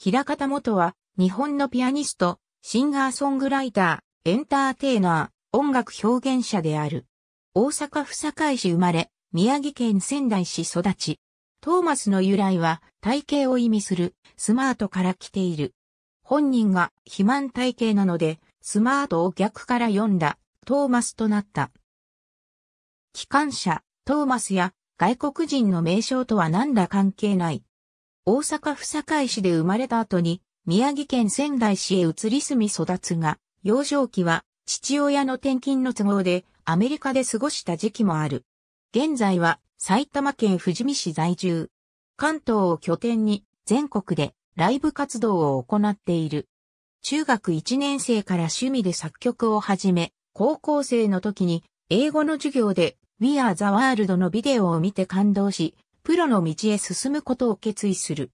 平方元は、日本のピアニスト、シンガーソングライター、エンターテイナー、音楽表現者である。大阪府堺市生まれ、宮城県仙台市育ち。トーマスの由来は、体型を意味する、スマートから来ている。本人が肥満体型なので、スマートを逆から読んだ、トーマスとなった。機関車、トーマスや、外国人の名称とは何ら関係ない。大阪府堺市で生まれた後に、宮城県仙台市へ移り住み育つが、幼少期は父親の転勤の都合でアメリカで過ごした時期もある。現在は埼玉県富士見市在住。関東を拠点に全国でライブ活動を行っている。中学1年生から趣味で作曲を始め、高校生の時に英語の授業で We Are the World のビデオを見て感動し、プロの道へ進むことを決意する。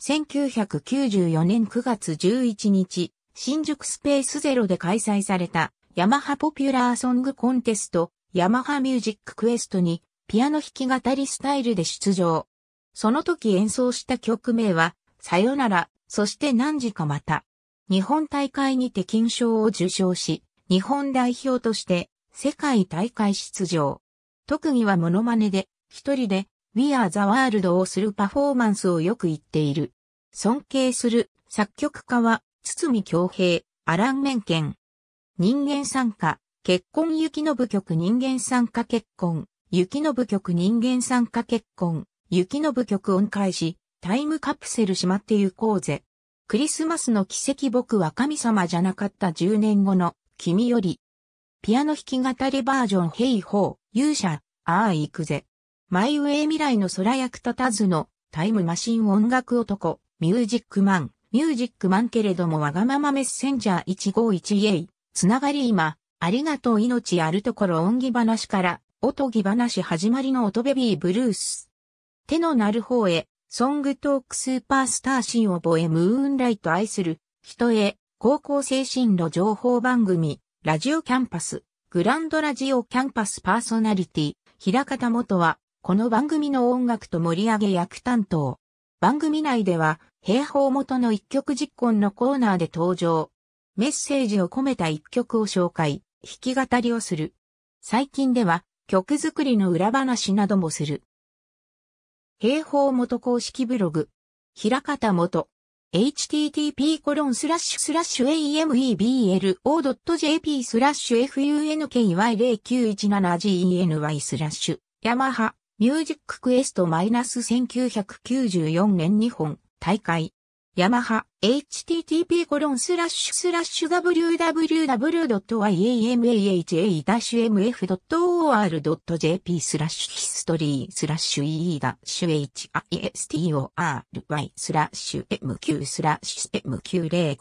1994年9月11日、新宿スペースゼロで開催されたヤマハポピュラーソングコンテストヤマハミュージッククエストにピアノ弾き語りスタイルで出場。その時演奏した曲名はさよなら、そして何時かまた。日本大会にて金賞を受賞し、日本代表として世界大会出場。特技はモノマネで、一人で We are the world をするパフォーマンスをよく言っている。尊敬する作曲家は、堤京平、アラン・メンケン。人間参加、結婚雪の部曲人間参加結婚、雪の部曲人間参加結婚、雪の部曲恩返し、タイムカプセルしまってゆこうぜ。クリスマスの奇跡僕は神様じゃなかった10年後の君より。ピアノ弾き語りバージョンヘイホー、勇者、ああ行くぜ。マイウェイ未来の空役立たずのタイムマシン音楽男、ミュージックマン、ミュージックマンけれどもわがままメッセンジャー 151A、つながり今、ありがとう命あるところ音義話から、おとぎ話始まりの音ベビーブルース。手のなる方へ、ソングトークスーパースターシン・を覚えムーンライト愛する、人へ、高校精神路情報番組、ラジオキャンパス、グランドラジオキャンパスパーソナリティ、平方元は、この番組の音楽と盛り上げ役担当。番組内では、平方元の一曲実行のコーナーで登場。メッセージを込めた一曲を紹介、弾き語りをする。最近では、曲作りの裏話などもする。平方元公式ブログ。平方元。http コロンスラッシュスラッシュ ameblo.jp スラッシュ funky0917gen y スラッシュヤマハミュージッククエスト -1994 年日本大会。ヤマハ http コロンスラッシュスラッシュ www.yamaha-mf.or.jp スラッシュヒストリースラッシュ e-history シュスラッシュ mq スラッシュ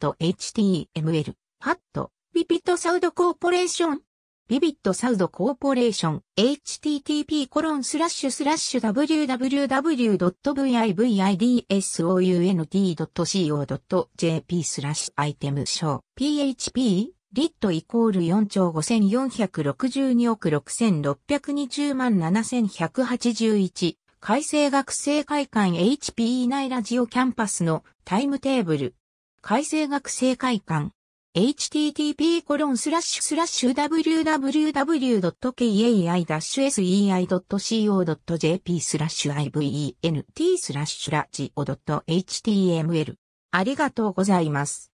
mq05.html ハットビピットサウドコーポレーションビビットサウドコーポレーション http コロンスラッシュスラッシュ www.vividsound.co.jp スラッシュアイテムショー php リットイコール4兆5462億6620万7181改正学生会館 HPE 内ラジオキャンパスのタイムテーブル改正学生会館 http://www.kai-sei.co.jp スラッシュ ivent スラッシュラジオ .html ありがとうございます。